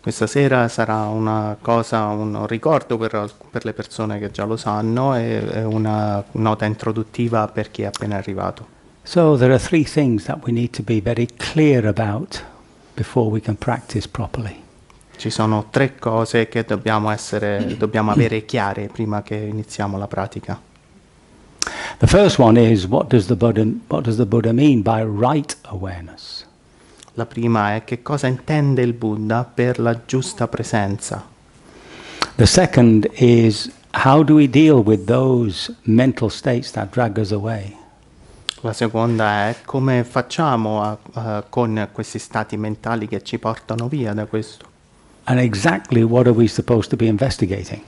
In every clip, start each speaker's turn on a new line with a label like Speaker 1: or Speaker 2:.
Speaker 1: Questa sera sarà una cosa, un ricordo per, per, le persone che già lo sanno e una nota introduttiva per chi è appena arrivato. So there are three things that we need to be very clear about before we can practice properly. Ci sono tre cose che dobbiamo, essere, dobbiamo avere chiare prima che iniziamo la pratica. The first one is what does the Buddha, what does the Buddha mean by right awareness? La prima è che cosa intende il Buddha per la giusta presenza. The second is how do we deal with those mental states that drag us away? La seconda è come facciamo a, uh, con questi stati mentali che ci portano via da questo. And exactly what are we supposed to be investigating?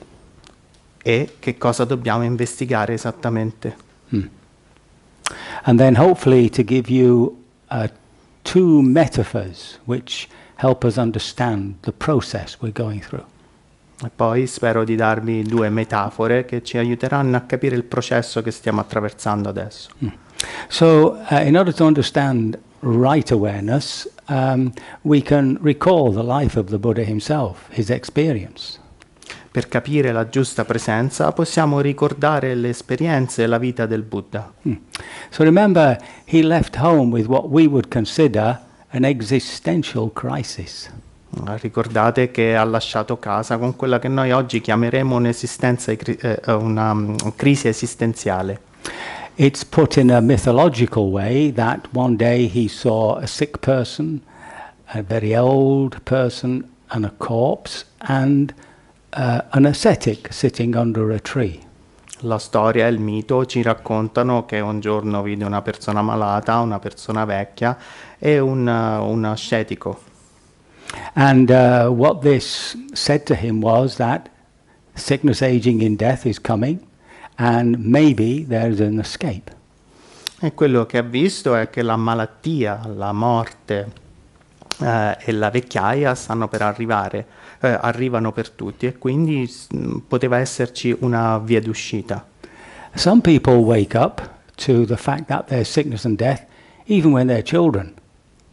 Speaker 1: e che cosa dobbiamo investigare esattamente. Hmm. And then hopefully to give you uh, two metaphors which help us understand the process we're going through. E poi spero di darvi due metafore che ci aiuteranno a capire il processo che stiamo attraversando adesso. Mm. So, uh, in order to understand right awareness, um, we can recall the life of the Buddha himself, his experience. Per capire la giusta presenza possiamo ricordare le esperienze e la vita del Buddha. Mm. So remember, he left home with what we would consider an existential crisis. Ah, ricordate che ha lasciato casa con quella che noi oggi chiameremo eh, eh, una mm, crisi esistenziale. It's put in a mythological way that one day he saw a sick person, a very old person and a corpse and uh, eh, an ascetic sitting under a tree. La storia e il mito ci raccontano che un giorno vide una persona malata, una persona vecchia e un, eh, un ascetico. And uh, what this said to him was that sickness, aging and death is coming and maybe there's an escape. E quello che ha visto è che la malattia, la morte eh, e la vecchiaia stanno per arrivare eh, arrivano per tutti e quindi mh, mm, poteva esserci una via d'uscita. Some people wake up to the fact that there's sickness and death even when they're children.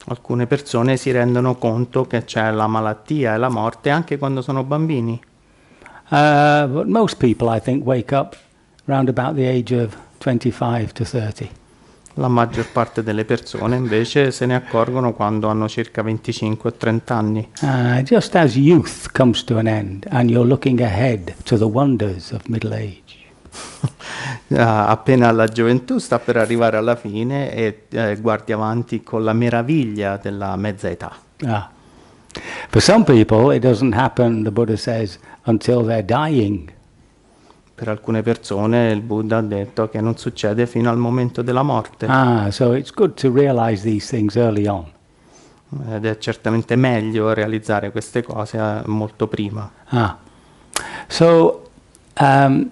Speaker 1: Alcune persone si rendono conto che c'è la malattia e la morte anche quando sono bambini. Uh, but most people, I think, wake up around about the age of 25 to 30. La maggior parte delle persone invece se ne accorgono quando hanno circa 25 o 30 anni. Uh, just as youth comes to an end and you're looking ahead to the wonders of middle age. uh, appena la gioventù sta per arrivare alla fine e eh, guardi avanti con la meraviglia della mezza età. Ah. For some people it doesn't happen, the Buddha says, until they're dying per alcune persone il Buddha ha detto che non succede fino al momento della morte. Ah, so it's good to realize these things early on. Ed è certamente meglio realizzare queste cose eh, molto prima. Ah. So um,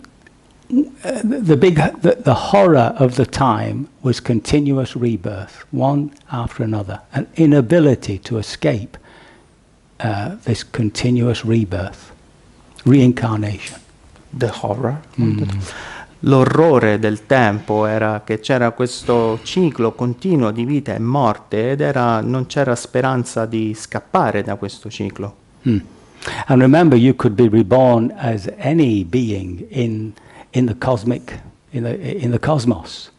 Speaker 1: the big the, the horror of the time was continuous rebirth, one after another, an inability to escape uh, this continuous rebirth, reincarnation. The Horror. Mm. L'orrore del tempo era che c'era questo ciclo continuo di vita e morte ed era, non c'era speranza di scappare da questo ciclo. Mm. And remember, you could be reborn as any being in, in the cosmic, in the, in the cosmos.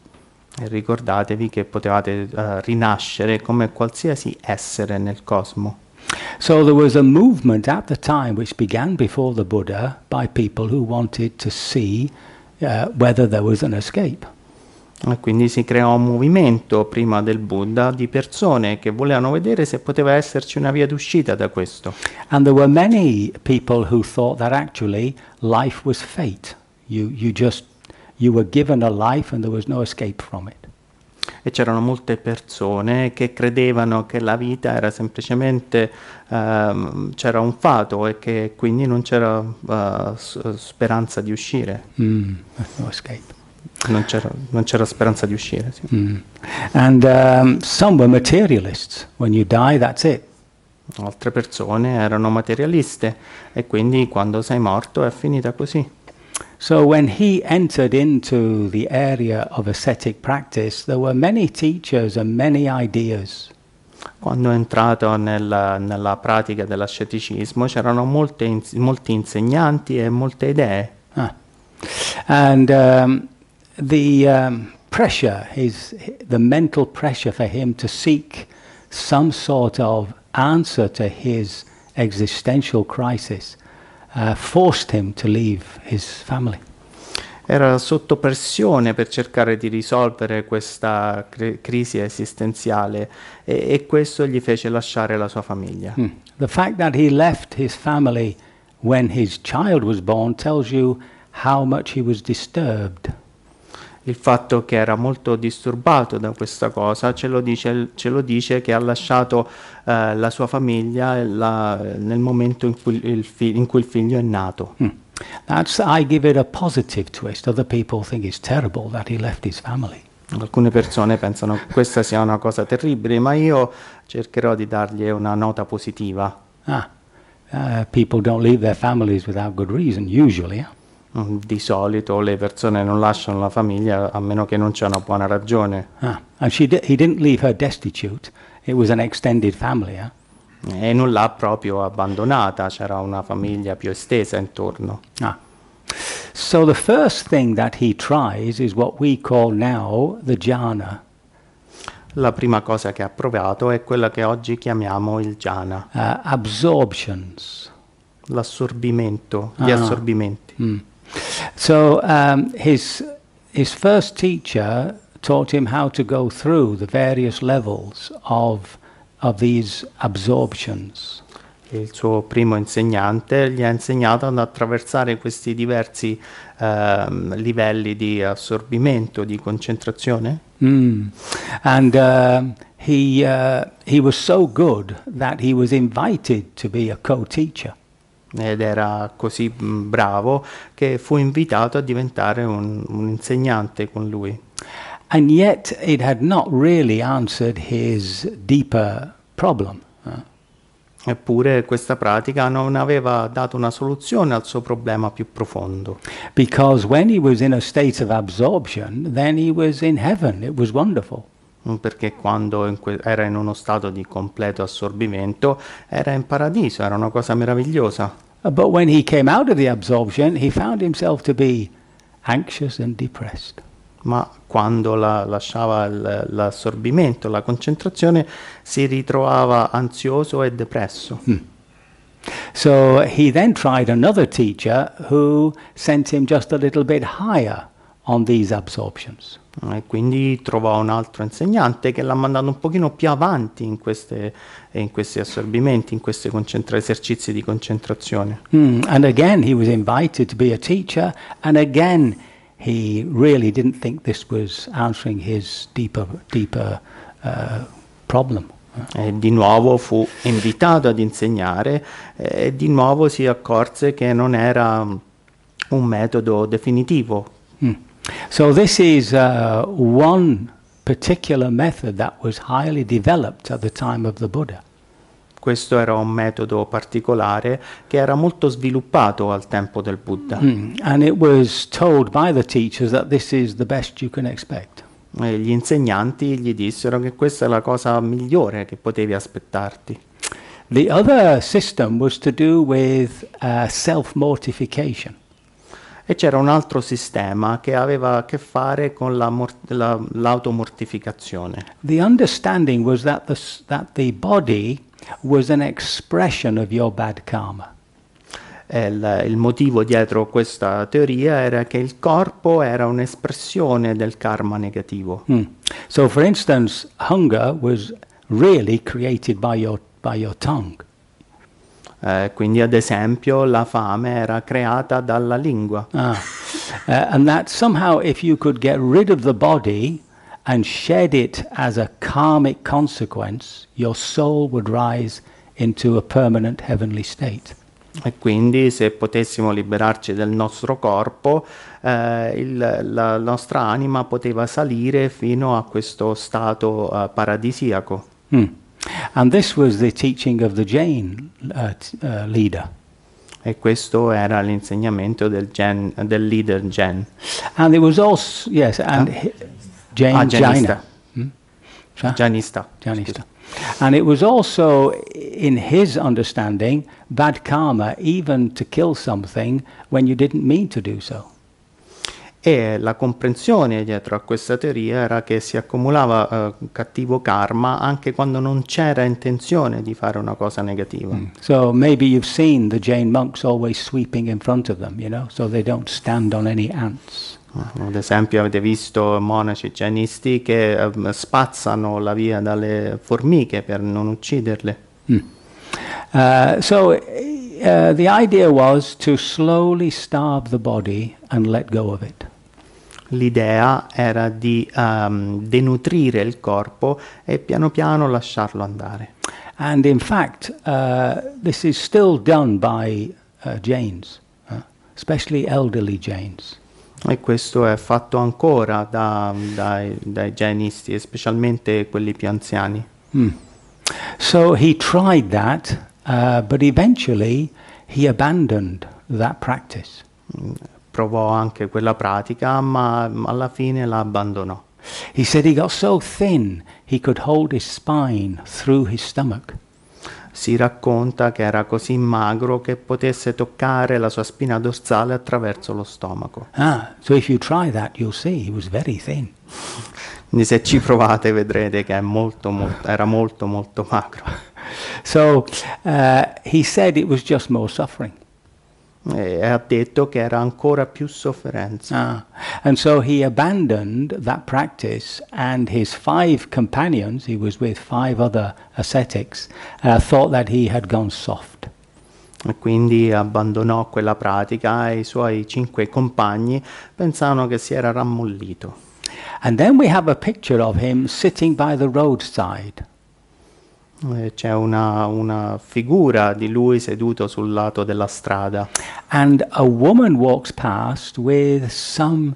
Speaker 1: E ricordatevi che potevate uh, rinascere come qualsiasi essere nel cosmo. So there was a movement at the time which began before the Buddha by people who wanted to see uh, whether there was an escape. E ah, quindi si creò un movimento prima del Buddha di persone che volevano vedere se poteva esserci una via d'uscita da questo. And there were many people who thought that actually life was fate. You, you just you were given a life and there was no escape from it. e c'erano molte persone che credevano che la vita era semplicemente ehm, c'era un fato e che quindi non c'era uh, speranza di uscire. Mm, no oh, escape. Non c'era, non c'era speranza di uscire. Sì. Mm. And um, some were materialists. When you die, that's it altre persone erano materialiste e quindi quando sei morto è finita così. So when he entered into the area of ascetic practice, there were many teachers and many ideas. Quando è entrato nella, nella pratica dell'asceticismo c'erano molte, molti insegnanti e molte idee. Ah. And um, the um, pressure, his, the mental pressure for him to seek some sort of answer to his existential crisis uh, forced him to leave his family. Era sotto pressione per cercare di risolvere questa cri- crisi esistenziale e-, e, questo gli fece lasciare la sua famiglia. Mm. The fact that he left his family when his child was born tells you how much he was disturbed il fatto che era molto disturbato da questa cosa, ce lo dice, ce lo dice che ha lasciato eh, la sua famiglia la, nel momento in cui il, fi- in cui il figlio è nato. Mm. That's, I give it a positive twist. Other people think it's terrible that he left his family. Alcune persone pensano che questa sia una cosa terribile, ma io cercherò di dargli una nota positiva. Ah, uh, people don't leave their families without good reason, usually. Eh? Mm, di solito le persone non lasciano la famiglia a meno che non c'è una buona ragione. Ah, and she di- he didn't leave her destitute. It was an extended family, eh? E non l'ha proprio abbandonata, c'era una famiglia più estesa intorno. Ah. So the first thing that he tries is what we call now the jhana. La prima cosa che ha provato è quella che oggi chiamiamo il jhana. Uh, absorptions. L'assorbimento, gli ah. assorbimenti. Mm. So um, his, his first teacher taught him how to go through the various levels of, of these absorptions. Il suo primo insegnante gli ha insegnato ad attraversare questi diversi um, livelli di assorbimento, di concentrazione. Mm. And uh, he, uh, he was so good that he was invited to be a co-teacher. ed era così mm, bravo che fu invitato a diventare un, un insegnante con lui. And yet it had not really answered his deeper problem. Eh? Eppure questa pratica non aveva dato una soluzione al suo problema più profondo. Because when he was in a state of absorption, then he was in heaven. It was wonderful. Mm, perché quando in que- era in uno stato di completo assorbimento era in paradiso, era una cosa meravigliosa. But when he came out of the absorption, he found himself to be anxious and depressed. Ma quando la lasciava l'assorbimento, la concentrazione, si ritrovava ansioso e depresso. Hmm. So he then tried another teacher who sent him just a little bit higher on these absorptions. e quindi trovò un altro insegnante che l'ha mandato un pochino più avanti in, queste, in questi assorbimenti, in questi esercizi di concentrazione. Mm, and again he was invited to be a teacher and again he really didn't think this was answering his deeper, deeper uh, problem. E di nuovo fu invitato ad insegnare e di nuovo si accorse che non era un metodo definitivo Mm. So this is uh, one particular method that was highly developed at the time of the Buddha. Questo era un metodo particolare che era molto sviluppato al tempo del Buddha. Mm. And it was told by the teachers that this is the best you can expect. E gli insegnanti gli dissero che questa è la cosa migliore che potevi aspettarti. The other system was to do with uh, self-mortification e c'era un altro sistema che aveva a che fare con la la, l'automortificazione. The understanding was that the, that the body was an expression of your bad karma. Il, il, motivo dietro questa teoria era che il corpo era un'espressione del karma negativo. Mm. So for instance, hunger was really created by your, by your tongue. Eh, quindi, ad esempio, la fame era creata dalla lingua. Ah. Uh, and that somehow, if you could get rid of the body and shed it as a karmic consequence, your soul would rise into a permanent heavenly state. E quindi se potessimo liberarci del nostro corpo, eh, il, la nostra anima poteva salire fino a questo stato eh, paradisiaco. Mm. And this was the teaching of the Jain uh, uh, leader. E questo era l'insegnamento del, del leader Jain. And it was also, yes, and ah. Jain ah, Jainista. Hmm? Jainista. Jainista. And it was also, in his understanding, bad karma even to kill something when you didn't mean to do so. e la comprensione dietro a questa teoria era che si accumulava uh, cattivo karma anche quando non c'era intenzione di fare una cosa negativa. Mm. So maybe you've seen the Jain monks always sweeping in front of them, you know, so they don't stand on any ants. Ah, ad esempio avete visto monaci jainisti che um, spazzano la via dalle formiche per non ucciderle. Mm. Uh, so eh, uh, the idea was to slowly starve the body and let go of it l'idea era di um, denutrire il corpo e piano piano lasciarlo andare. And in fact, uh, this is still done by uh, Jains, uh, especially elderly Jains. E questo è fatto ancora da, dai, dai jainisti, specialmente quelli più anziani. Mm. So he tried that, uh, but eventually he abandoned that practice. Mm provò anche quella pratica, ma alla fine la abbandonò. He said he got so thin he could hold his spine through his stomach. Si racconta che era così magro che potesse toccare la sua spina dorsale attraverso lo stomaco. Ah, so if you try that you'll see he was very thin. Quindi se ci provate vedrete che molto, molto, era molto molto magro. So uh, he said it was just more suffering e ha detto che era ancora più sofferenza. Ah. And so he abandoned that practice and his five companions, he was with five other ascetics, uh, thought that he had gone soft. E quindi abbandonò quella pratica e i suoi cinque compagni pensavano che si era rammollito. And then we have a picture of him sitting by the roadside. Eh, c'è una, una, figura di lui seduto sul lato della strada. And a woman walks past with some,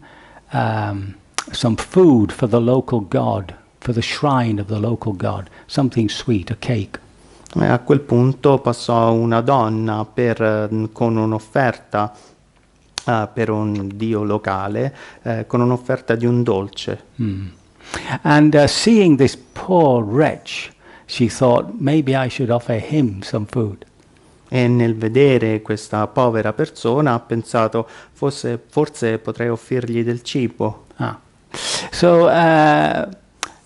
Speaker 1: um, some food for the local god, for the shrine of the local god, something sweet, a cake. E a quel punto passò una donna per, mm, con un'offerta uh, per un dio locale, uh, con un'offerta di un dolce. Mm. And uh, seeing this poor wretch, she thought maybe I should offer him some food. E nel vedere questa povera persona ha pensato forse, forse potrei offrirgli del cibo. Ah. So uh,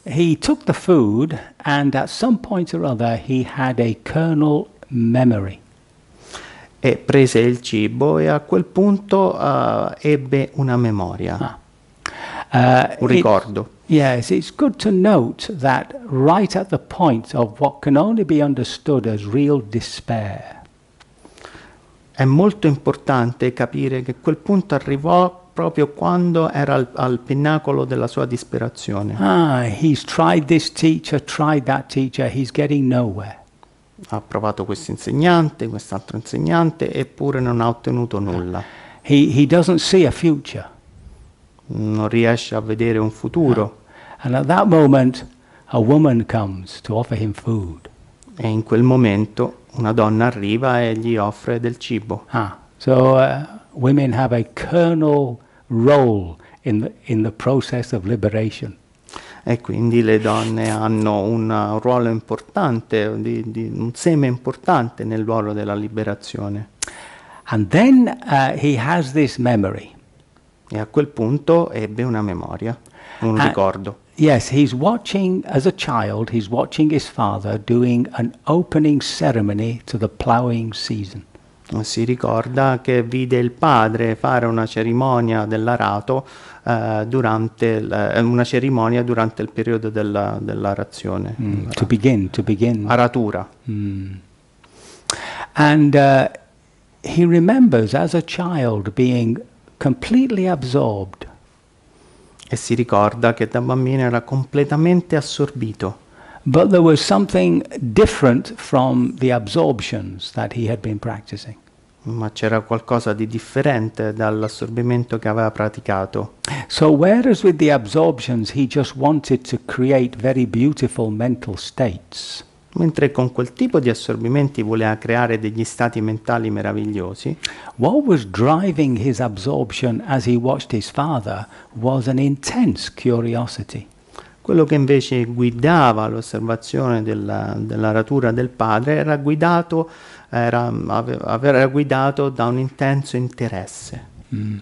Speaker 1: he took the food and at some point or other he had a kernel memory. E prese il cibo e a quel punto uh, ebbe una memoria. Ah. Uh, un ricordo. It, Yes, it's good to note that right at the point of what can only be understood as real despair. È molto importante capire che quel punto arrivò proprio quando era al, al pinnacolo della sua disperazione. Ah, he's tried this teacher, tried that teacher, he's getting nowhere. Ha provato questo insegnante, quest'altro insegnante, eppure non ha ottenuto nulla. He, he doesn't see a future. non riesce a vedere un futuro. And at that moment a woman comes to offer him food. E in quel momento una donna arriva e gli offre del cibo. Ah, so uh, women have a kernel role in the, in the process of liberation. E quindi le donne hanno un uh, ruolo importante, di, di, un seme importante nel ruolo della liberazione. And then uh, he has this memory. E a quel punto ebbe una memoria, un And ah, ricordo. Yes, he's watching as a child, he's watching his father doing an opening ceremony to the plowing season. Si ricorda che vide il padre fare una cerimonia dell'arato uh, durante l, eh, una cerimonia durante il periodo della, dell'arazione. Mm, to begin, to begin. Aratura. Mm. And uh, he remembers as a child being completely absorbed. E si ricorda che da bambino era completamente assorbito. But there was something different from the absorptions that he had been practicing. Ma c'era qualcosa di differente dall'assorbimento che aveva praticato. So whereas with the absorptions he just wanted to create very beautiful mental states. Mentre con quel tipo di assorbimenti voleva creare degli stati mentali meravigliosi. What was driving his absorption as he watched his father was an intense curiosity. Quello che invece guidava l'osservazione della, della ratura del padre era guidato, era, era guidato da un intenso interesse. Mm.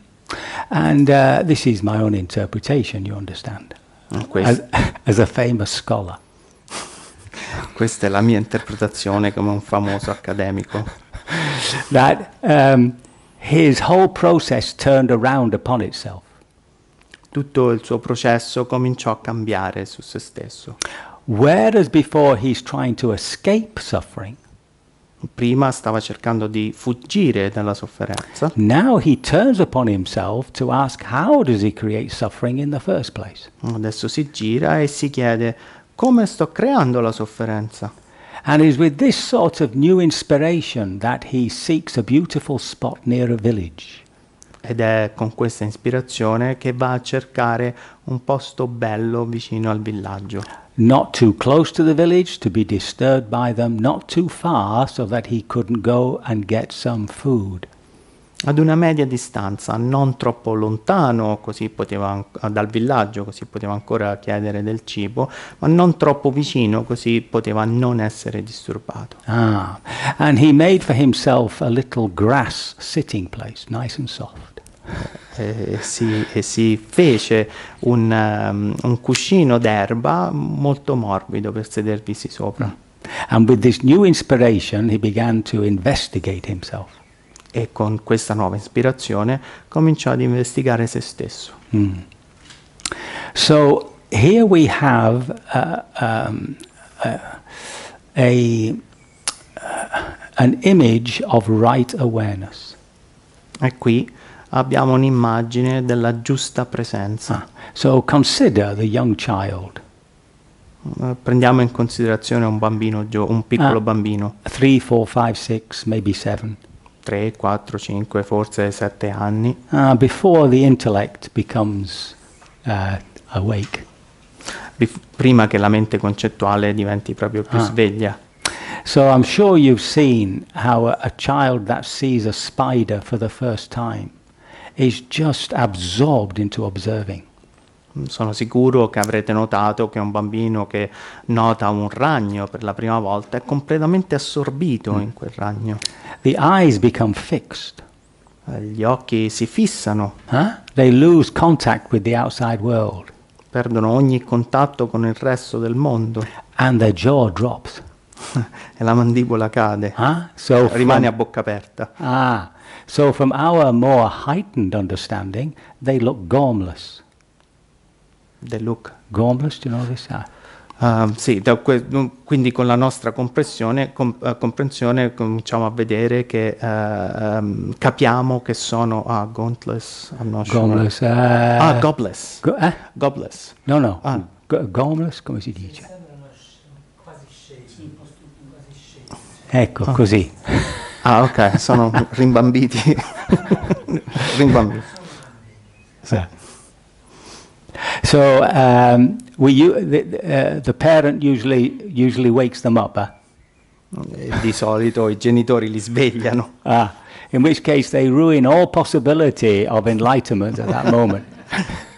Speaker 1: And uh, this is my own interpretation, you understand, ah, as, as a famous scholar. Questa è la mia interpretazione come un famoso accademico. That um, his whole process turned around upon itself. Tutto il suo processo cominciò a cambiare su se stesso. Whereas before he's trying to escape suffering. Prima stava cercando di fuggire dalla sofferenza. Now he turns upon himself to ask how does he create suffering in the first place. Adesso si gira e si chiede come sto creando la sofferenza. And it is with this sort of new inspiration that he seeks a beautiful spot near a village. Ed è con questa ispirazione che va a cercare un posto bello vicino al villaggio. Not too close to the village to be disturbed by them, not too far so that he couldn't go and get some food. ad una media distanza, non troppo lontano poteva, dal villaggio, così poteva ancora chiedere del cibo, ma non troppo vicino, così poteva non essere disturbato. Ah, and he made for himself a little grass sitting place, nice and soft. E eh, eh, si, e eh, si, fece un, um, un cuscino d'erba molto morbido per sedervisi sopra. Mm. And with this new inspiration he began to investigate himself e con questa nuova ispirazione cominciò ad investigare se stesso. Mm. So here we have uh, um, uh, a, uh, an image of right awareness. E qui abbiamo un'immagine della giusta presenza. Ah. So consider the young child. Uh, prendiamo in considerazione un bambino, un piccolo ah. bambino. 3, 4, 5, 6, maybe 7. 3, 4, 5, forse 7 anni. Uh, before the intellect becomes uh, awake. Bef- prima che la mente concettuale diventi proprio più ah. sveglia. So I'm sure you've seen how a, a child that sees a spider for the first time is just absorbed into observing sono sicuro che avrete notato che un bambino che nota un ragno per la prima volta è completamente assorbito mm. in quel ragno. The eyes become fixed. Eh, gli occhi si fissano. Huh? They lose contact with the outside world. Perdono ogni contatto con il resto del mondo. And their jaw drops. e la mandibola cade. Huh? So eh, Rimane from... a bocca aperta. Ah, so from our more heightened understanding, they look gormless. The Look Gobbles, do you know this? Uh, sì, da, quindi con la nostra comprensione, eh, comprensione cominciamo a vedere che uh, um, capiamo che sono ah, gauntless, Gomless, sure. Eh. ah, gobless. Go, eh? Gobless. No, no, ah. Go, gomless come si dice? Quasi scesi, Ecco, oh. così. ah, ok, sono rimbambiti. rimbambiti. Sì. So um, we, the, uh, the, parent usually, usually wakes them up. Eh? Di solito i genitori li svegliano. Ah, in which case they ruin all possibility of enlightenment at that moment.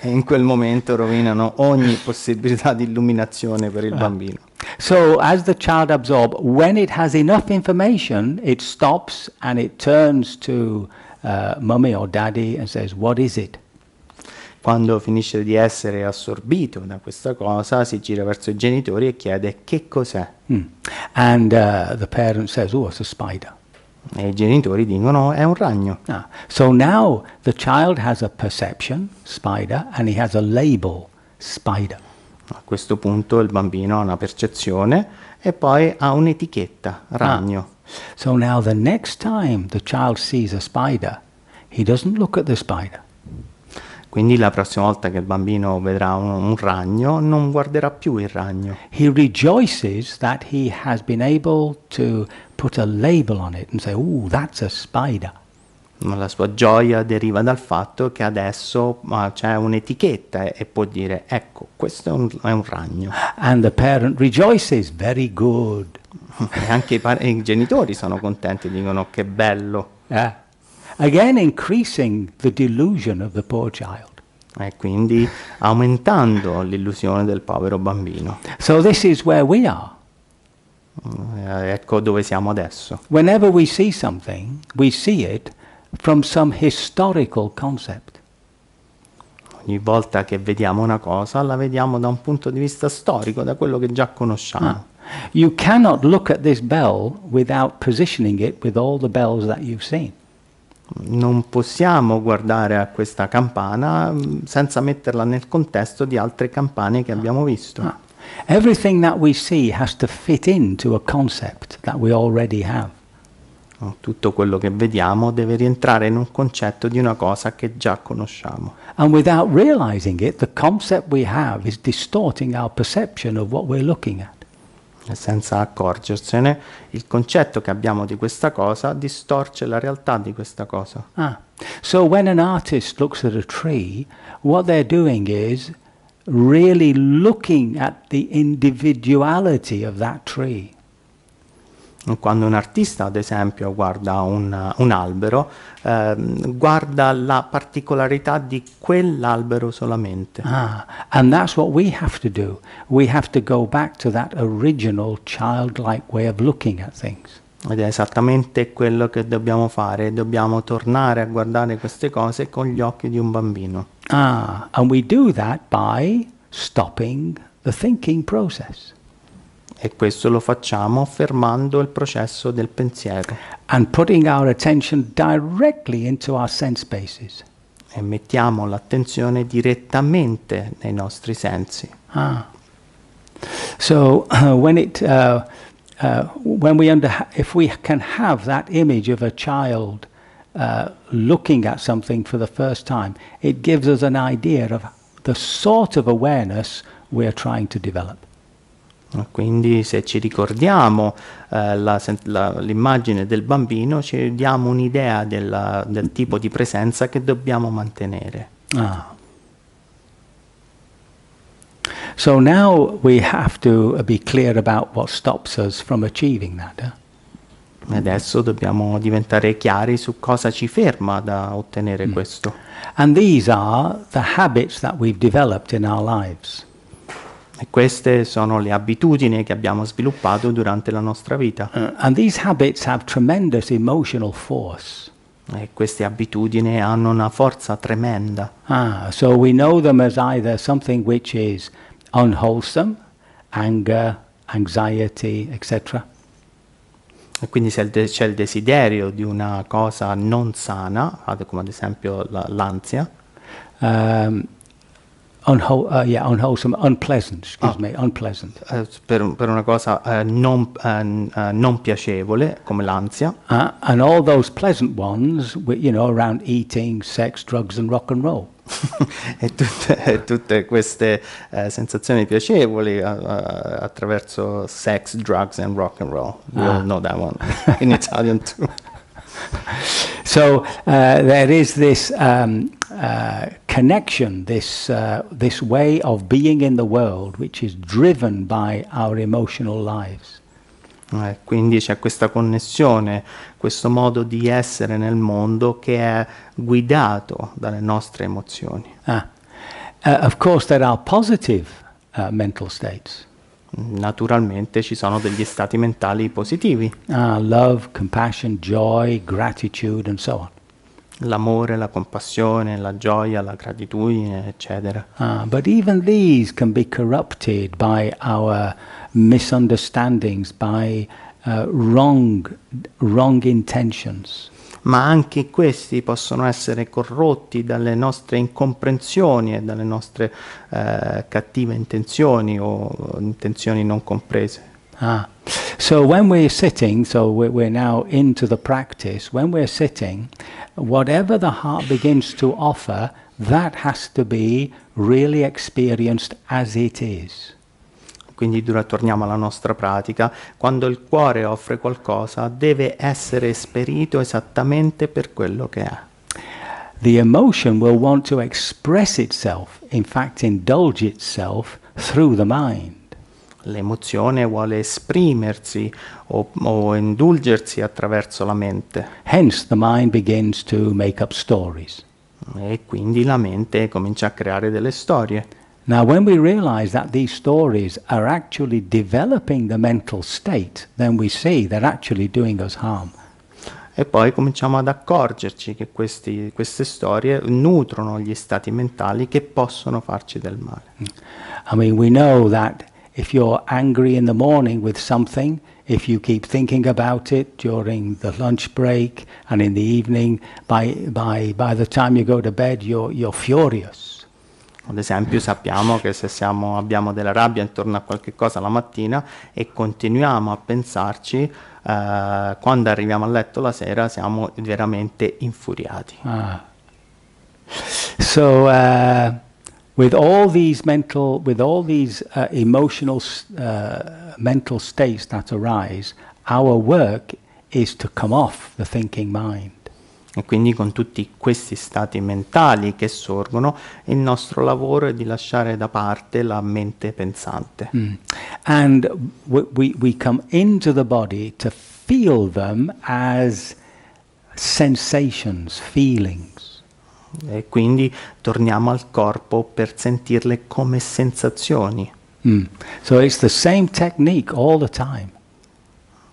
Speaker 1: e in quel momento rovinano ogni possibilità di illuminazione per il ah. bambino. So as the child absorbs, when it has enough information, it stops and it turns to uh, mummy or daddy and says, what is it? Quando finisce di essere assorbito da questa cosa, si gira verso i genitori e chiede che cos'è. Mm. And uh, the parent says, oh, it's a spider. E i genitori dicono è un ragno. Ah. So now the child has a perception, spider, and he has a label, spider. A questo punto il bambino ha una percezione e poi ha un'etichetta, ah. ragno. Ah. So now the next time the child sees a spider, he doesn't look at the spider. Quindi la prossima volta che il bambino vedrà un, un ragno non guarderà più il ragno. He rejoices that he has been able to put a label on it and say, "Oh, that's a spider." Ma la sua gioia deriva dal fatto che adesso c'è un'etichetta e può dire ecco, questo è un, è un ragno. And the parent rejoices, very good. e anche i, i, genitori sono contenti, dicono che bello. Yeah again increasing the delusion of the poor child. E eh, quindi aumentando l'illusione del povero bambino. So this is where we are. Eh, ecco dove siamo adesso. Whenever we see something, we see it from some historical concept. Ogni volta che vediamo una cosa, la vediamo da un punto di vista storico, da quello che già conosciamo. Ah. You cannot look at this bell without positioning it with all the bells that you've seen non possiamo guardare a questa campana mm, senza metterla nel contesto di altre campane che abbiamo visto. Ah. Everything that we see has to fit into a concept that we already have. Tutto quello che vediamo deve rientrare in un concetto di una cosa che già conosciamo. And without realizing it, the concept we have is distorting our perception of what we're looking at. Cioè, senza accorgersene, il concetto che abbiamo di questa cosa distorce la realtà di questa cosa. Ah. So when an artist looks at a tree, what they're doing is really looking at the individuality of that tree. Quando un artista, ad esempio, guarda un, un albero, eh, guarda la particolarità di quell'albero solamente. Ah, and that's what we have to do. We have to go back to that original childlike way of looking at things. Ed è esattamente quello che dobbiamo fare, dobbiamo tornare a guardare queste cose con gli occhi di un bambino. Ah, and we do that by stopping the thinking process. E questo lo facciamo fermando il processo del pensiero. And putting our attention directly into our sense spaces. E mettiamo l'attenzione direttamente nei nostri sensi. Ah. So uh, when it uh, uh, when we under if we can have that image of a child uh, looking at something for the first time, it gives us an idea of the sort of awareness we're trying to develop. Quindi se ci ricordiamo eh, la, la, l'immagine del bambino ci diamo un'idea della, del tipo di presenza che dobbiamo mantenere. Ah. So now we have to be clear about what stops us from achieving that. Eh? Adesso dobbiamo diventare chiari su cosa ci ferma da ottenere mm. questo. And these are the habits that we've developed in our lives. E queste sono le abitudini che abbiamo sviluppato durante la nostra vita. Uh, e queste abitudini hanno una forza tremenda. Ah, so we know them as either something which is unwholesome, anger, anxiety, etc. E quindi se c'è il desiderio di una cosa non sana, come ad esempio l'ansia, um, Unho uh, yeah, unwholesome, unpleasant, excuse oh. me, unpleasant. Uh, per, per, una cosa uh, non, eh, non, piacevole, come l'ansia. Ah, and all those pleasant ones, you know, around eating, sex, drugs and rock and roll. e, tutte, tutte queste sensazioni piacevoli attraverso sex, drugs and rock and roll. We ah. all know that one in Italian too. so there is this um, connection, this, uh, this way of being in the world, which is driven by our emotional lives. Eh, quindi c'è questa connessione, questo modo di essere nel mondo che è guidato dalle nostre emozioni. Ah. Uh, of course, there are positive uh, mental states. Naturalmente ci sono degli stati mentali positivi. Uh, love, compassion, joy, gratitude, and so on l'amore, la compassione, la gioia, la gratitudine, eccetera. Ah, but even these can be corrupted by our misunderstandings, by uh, wrong, wrong intentions. Ma anche questi possono essere corrotti dalle nostre incomprensioni e dalle nostre uh, cattive intenzioni o intenzioni non comprese. Ah, So when we're sitting, so we're now into the practice, when we're sitting, whatever the heart begins to offer, that has to be really experienced as it is. Quindi torniamo alla nostra pratica, quando il cuore offre qualcosa deve essere esperito esattamente per quello che è. The emotion will want to express itself, in fact indulge itself through the mind. L'emozione vuole esprimersi o, o, indulgersi attraverso la mente. Hence the mind begins to make up stories. E quindi la mente comincia a creare delle storie. Now when we realize that these stories are actually developing the mental state, then we see they're actually doing us harm. E poi cominciamo ad accorgerci che questi, queste storie nutrono gli stati mentali che possono farci del male. I mean, we know that If you're angry in the morning with something, if you keep thinking about it during the lunch break and in the evening, by, by, by the time you go to bed, you're, you're furious. Ad esempio sappiamo che se siamo, abbiamo della rabbia intorno a qualche cosa la mattina e continuiamo a pensarci, eh, quando arriviamo a letto la sera siamo veramente infuriati. Ah. So, uh, with all these mental, with all these uh, emotional, uh, mental states that arise, our work is to come off the thinking mind. E quindi con tutti questi stati mentali che sorgono, il nostro lavoro è di lasciare da parte la mente pensante. Mm. And we, we come into the body to feel them as sensations, feelings. E quindi torniamo al corpo per sentirle come sensazioni. Mm. So it's the same technique all the time.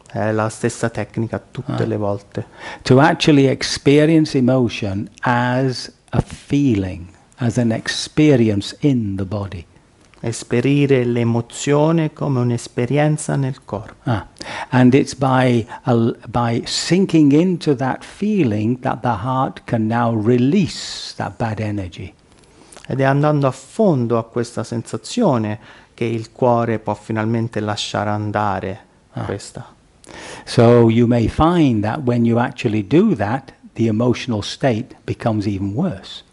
Speaker 1: È la stessa tecnica tutte ah. le volte. To actually experience emotion as a feeling, as an experience in the body esperire l'emozione come un'esperienza nel corpo. Ah. And it's by, uh, by sinking into that feeling that the heart can now release that bad energy. Ed è andando a fondo a questa sensazione che il cuore può finalmente lasciare andare ah. questa. So you may find that when you actually do that, the emotional state becomes even worse.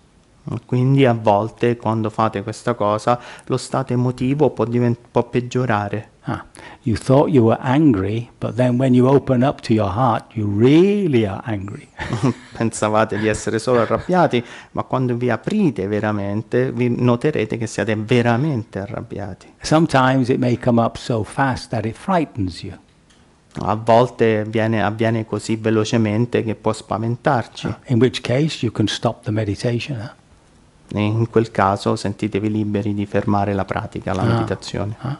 Speaker 1: Quindi a volte quando fate questa cosa lo stato emotivo può, può peggiorare. Ah, you thought you were angry, but then when you open up to your heart, you really are angry. Pensavate di essere solo arrabbiati, ma quando vi aprite veramente, vi noterete che siete veramente arrabbiati. Sometimes it may come up so fast that it frightens you. A volte viene, avviene così velocemente che può spaventarci. In which case you can stop the meditation. Huh? in quel caso sentitevi liberi di fermare la pratica, la ah. meditazione. Ah.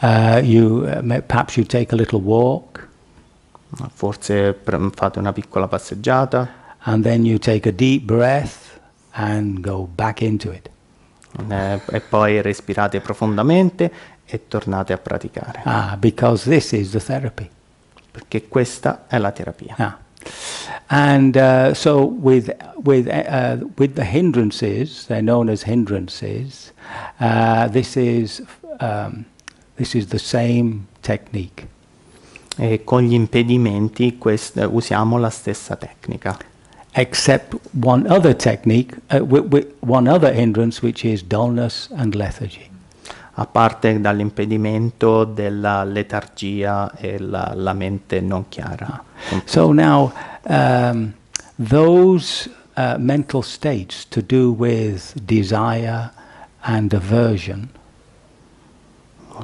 Speaker 1: Uh, you, uh, perhaps you take a little walk. Forse fate una piccola passeggiata. And then you take a deep breath and go back into it. Uh, e poi respirate profondamente e tornate a praticare. Ah, because this is the therapy. Perché questa è la terapia. Ah. And uh, so with, with, uh, with the hindrances, they're known as hindrances, uh, this, is, um, this is the same technique. E con gli impedimenti quest- usiamo la stessa tecnica. Except one other technique, with, uh, with one other hindrance, which is dullness and lethargy. a parte dall'impedimento della letargia e la, la mente non chiara. So now um, those uh, mental states to do with desire and aversion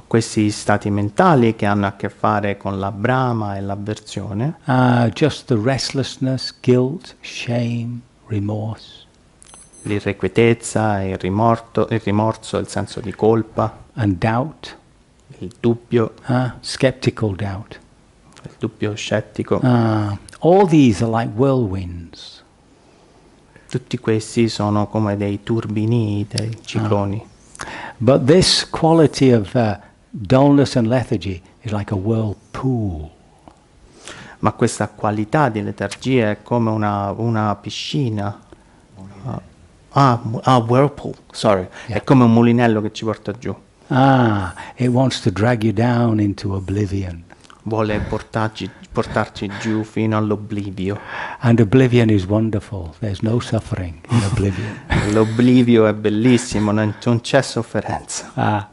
Speaker 1: questi stati mentali che hanno a che fare con la brama e l'avversione. Uh, just the restlessness, guilt, shame, remorse. L'irrequietezza, il, il, rimorso, il senso di colpa and doubt. Il dubbio. Uh, skeptical doubt. Il dubbio scettico. Uh, all these are like whirlwinds. Tutti questi sono come dei turbini, dei ah. cicloni. Uh, but this quality of uh, dullness and lethargy is like a whirlpool. Ma questa qualità di letargia è come una, una piscina. ah, ah, whirlpool, sorry. Yeah. È come un mulinello che ci porta giù. Ah, it wants to drag you down into oblivion. Vuole portarci, portarci giù fino all'oblivio. And oblivion is wonderful. There's no suffering in oblivion. L'oblivio è bellissimo, non, c'è sofferenza. Ah.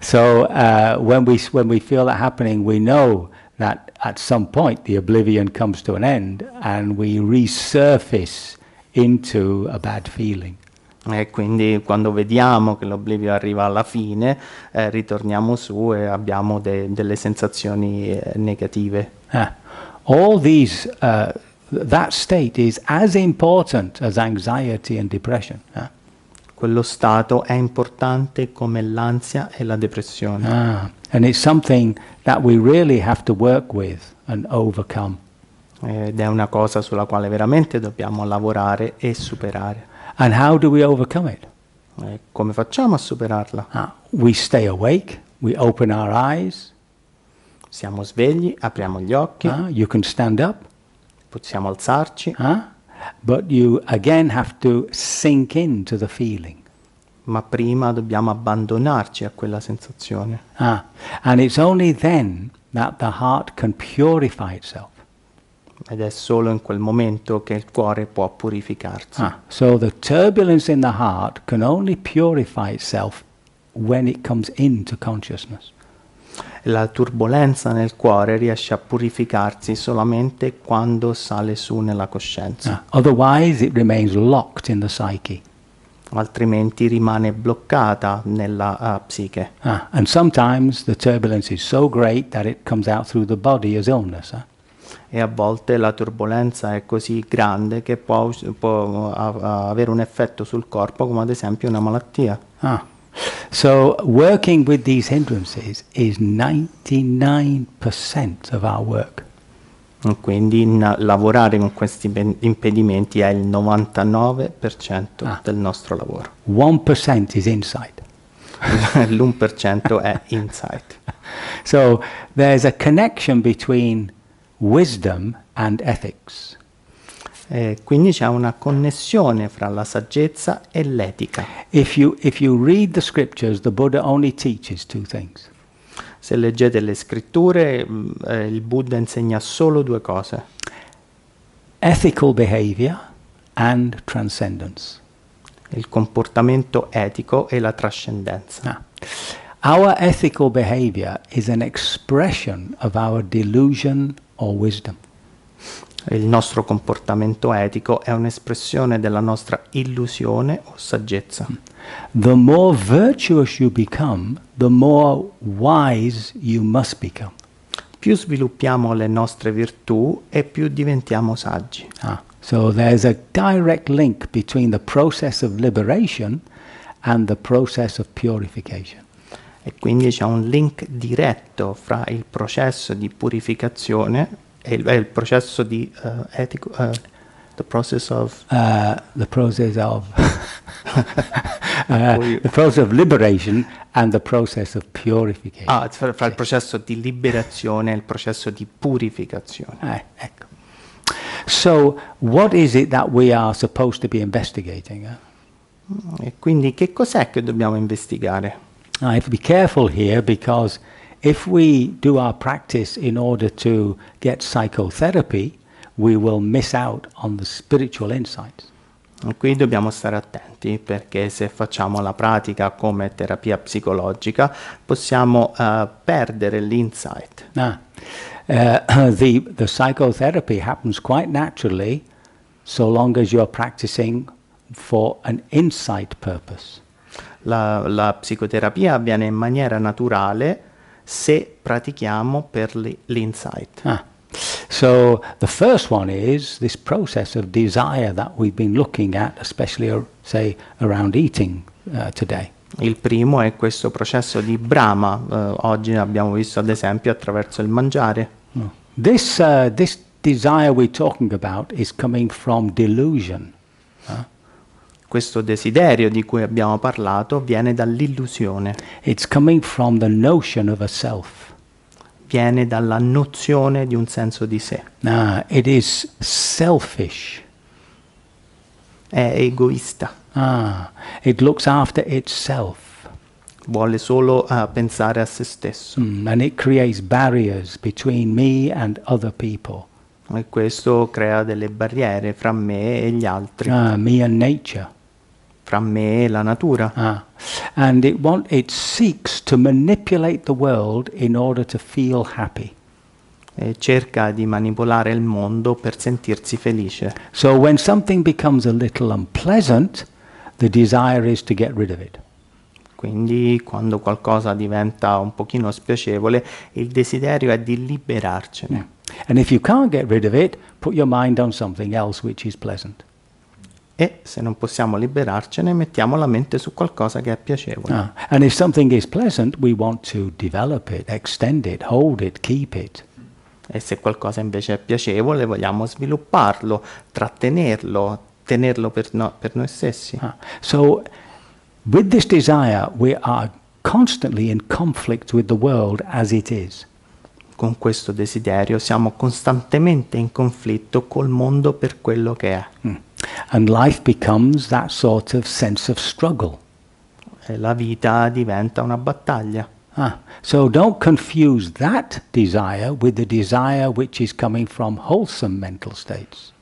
Speaker 1: So uh, when we when we feel that happening, we know that at some point the oblivion comes to an end, and we resurface into a bad feeling. E quindi quando vediamo che l'oblivio arriva alla fine, eh, ritorniamo su e abbiamo de- delle sensazioni eh, negative. Ah. All these, uh, that state is as important as anxiety and depression. Eh? Quello stato è importante come l'ansia e la depressione. Ah. And it's something that we really have to work with and overcome. Ed è una cosa sulla quale veramente dobbiamo lavorare e superare. And how do we overcome it? E come facciamo a superarla? Ah, we stay awake, we open our eyes. Siamo svegli, apriamo gli occhi. Ah, you can stand up. Possiamo alzarci. Ah, but you again have to sink into the feeling. Ma prima dobbiamo abbandonarci a quella sensazione. Ah, and it's only then that the heart can purify itself ed è solo in quel momento che il cuore può purificarsi. Ah, so the turbulence in the heart can only purify itself when it comes into consciousness. La turbolenza nel cuore riesce a purificarsi solamente quando sale su nella coscienza. Ah, otherwise it remains locked in the psyche. Altrimenti rimane bloccata nella uh, psiche. Ah, and sometimes the turbulence is so great that it comes out through the body as illness. Eh? e a volte la turbolenza è così grande che può, può avere un effetto sul corpo come ad esempio una malattia. Ah. So working with these hindrances is 99% of our work. Quindi na- lavorare con questi ben- impedimenti è il 99% ah. del nostro lavoro. 1% is insight. L'1% è insight. so there's a connection between Wisdom and Ethics. Eh, quindi c'è una connessione fra la saggezza e l'etica. If you, if you read the scriptures, the Buddha only teaches two things. Se leggete le scritture, mm, eh, il Buddha insegna solo due cose. Ethical behavior and transcendence. Il comportamento etico e la trascendenza. Ah. Our ethical behavior is an expression of our delusion o wisdom. Il nostro comportamento etico è un'espressione della nostra illusione o saggezza. Mm. The more virtuous you become, the more wise you must become. Più sviluppiamo le nostre virtù e più diventiamo saggi. Ah, so there's a direct link between the process of liberation and the process of purification e quindi c'è un link diretto fra il processo di purificazione e il, e eh, il processo di uh, etico, uh, the process of uh, the process of uh, the process of liberation and the process of purification. Ah, fra, fra il processo di liberazione e il processo di purificazione. Ah, ecco. So, what is it that we are supposed to be investigating? Eh? E quindi che cos'è che dobbiamo investigare? Now, I have to be careful here because if we do our practice in order to get psychotherapy, we will miss out on the spiritual insights. Qui dobbiamo stare attenti perché se facciamo la pratica come terapia psicologica possiamo uh, perdere l'insight. Ah. Uh, the, the psychotherapy happens quite naturally so long as you're practicing for an insight purpose. la, la psicoterapia avviene in maniera naturale se pratichiamo per l'insight. Ah. So the first one is this process of desire that we've been looking at, especially uh, say around eating uh, today. Il primo è questo processo di brama, uh, oggi abbiamo visto ad esempio attraverso il mangiare. Oh. This, uh, this desire we're talking about is coming from delusion. Huh? questo desiderio di cui abbiamo parlato viene dall'illusione. It's coming from the notion of a self. Viene dalla nozione di un senso di sé. Ah, it is selfish. È egoista. Ah, it looks after itself vuole solo uh, pensare a se stesso. Mm, and it creates barriers between me and other people. E questo crea delle barriere fra me e gli altri. Ah, me and nature fra me e la natura. Ah. And it, want, it seeks to manipulate the world in order to feel happy. E cerca di manipolare il mondo per sentirsi felice. So when something becomes a little unpleasant, the desire is to get rid of it. Quindi quando qualcosa diventa un pochino spiacevole, il desiderio è di liberarcene. Yeah. And if you can't get rid of it, put your mind on something else which is pleasant e se non possiamo liberarcene mettiamo la mente su qualcosa che è piacevole. Ah. And if something is pleasant we want to develop it, extend it, hold it, keep it. E se qualcosa invece è piacevole vogliamo svilupparlo, trattenerlo, tenerlo per, no, per noi stessi. Ah. So with this desire we are constantly in conflict with the world as it is. Con questo desiderio siamo costantemente in conflitto col mondo per quello che è. Mm. And life becomes that sort of sense of struggle. E la vita diventa una battaglia. Ah, so don't confuse that desire with the desire which is coming from wholesome mental states.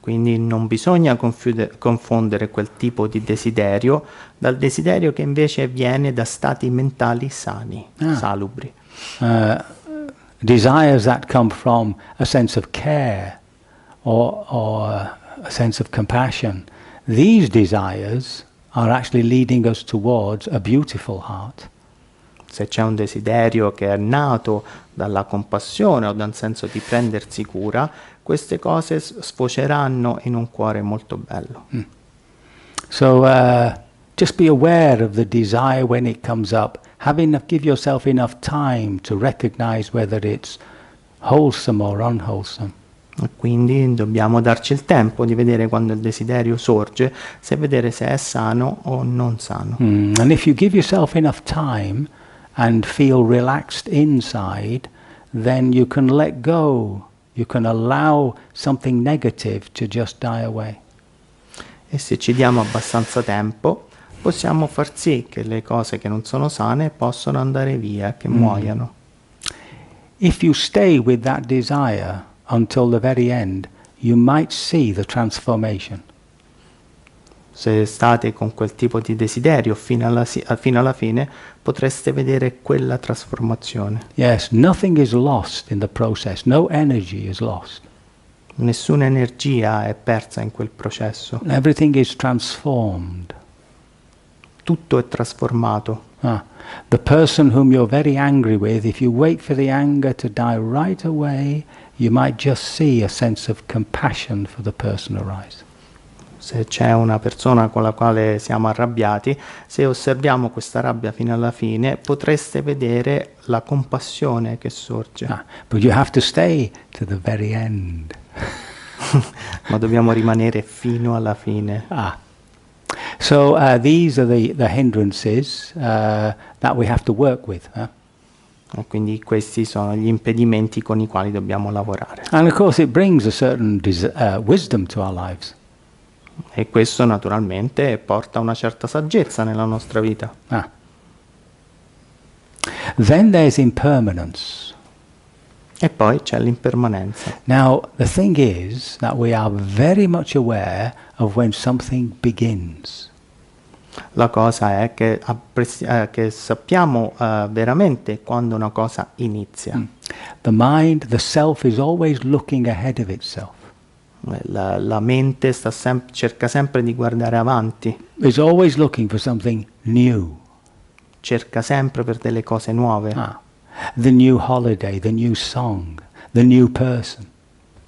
Speaker 1: Quindi non bisogna confondere quel tipo di desiderio dal desiderio che invece viene da stati mentali sani, ah. salubri. Uh, desires that come from a sense of care or, or uh, a sense of compassion. These desires are actually leading us towards a beautiful heart. Se c'è un desiderio che è nato dalla compassione o da un senso di prendersi cura, queste cose sfoceranno in un cuore molto bello. Mm. So uh, just be aware of the desire when it comes up. Have enough, give yourself enough time to recognize whether it's wholesome or unwholesome. quindi dobbiamo darci il tempo di vedere quando il desiderio sorge, se vedere se è sano o non sano. Mm. And if you give yourself enough time and feel relaxed inside, then you can let go, you can allow something negative to just die away. E se ci diamo abbastanza tempo, possiamo far sì che le cose che non sono sane possano andare via, che mm. muoiano. If you stay with that desire, until the very end, you might see the transformation. Se state con quel tipo di desiderio fino alla, fino alla fine, potreste vedere quella trasformazione. Yes, nothing is lost in the process. No energy is lost. Nessuna energia è persa in quel processo. Everything is transformed. Tutto è trasformato. Ah, the person whom you're very angry with, if you wait for the anger to die right away, you might just see a sense of compassion for the person arise. Se c'è una persona con la quale siamo arrabbiati, se osserviamo questa rabbia fino alla fine, potreste vedere la compassione che sorge. Ah, but you have to stay to the very end. Ma dobbiamo rimanere fino alla fine. Ah. So uh, these are the, the hindrances uh, that we have to work with. Huh? Quindi questi sono gli impedimenti con i quali dobbiamo lavorare. E questo naturalmente porta una certa saggezza nella nostra vita. Ah. Then there impermanence. E poi c'è l'impermanenza. Now the thing is that we are very much aware of when something begins. La cosa è che, eh, che sappiamo eh, veramente quando una cosa inizia. Mm. The mind, the self is always looking ahead of itself. Eh, la, la mente sem cerca sempre di guardare avanti. Is always looking for something new. Cerca sempre per delle cose nuove. Ah. The new holiday, the new song, the new person